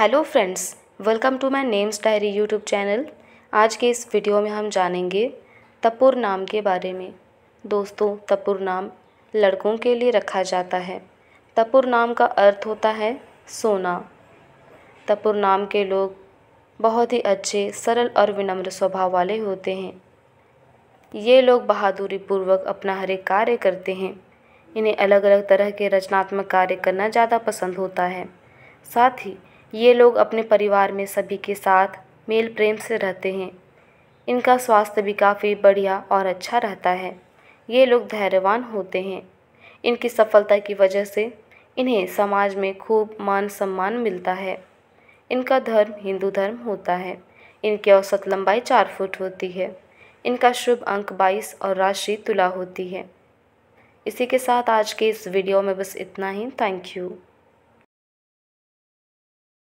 hello friends welcome to my name's diary YouTube channel आज के इस वीडियो में हम जानेंगे तपुर नाम के बारे में दोस्तों तपुर नाम लड़कों के लिए रखा जाता है तपुर नाम का अर्थ होता है सोना तपुर नाम के लोग बहुत ही अच्छे सरल और विनम्र स्वभाव वाले होते हैं ये लोग बहादुरी पूर्वक अपना हर एक कार्य करते हैं इन्हें अलग अलग तरह के रचनात्मक कार्य करना ज़्यादा पसंद होता है साथ ही ये लोग अपने परिवार में सभी के साथ मेल प्रेम से रहते हैं इनका स्वास्थ्य भी काफ़ी बढ़िया और अच्छा रहता है ये लोग धैर्यवान होते हैं इनकी सफलता की वजह से इन्हें समाज में खूब मान सम्मान मिलता है इनका धर्म हिंदू धर्म होता है इनकी औसत लंबाई चार फुट होती है इनका शुभ अंक बाईस और राशि तुला होती है इसी के साथ आज के इस वीडियो में बस इतना ही थैंक यू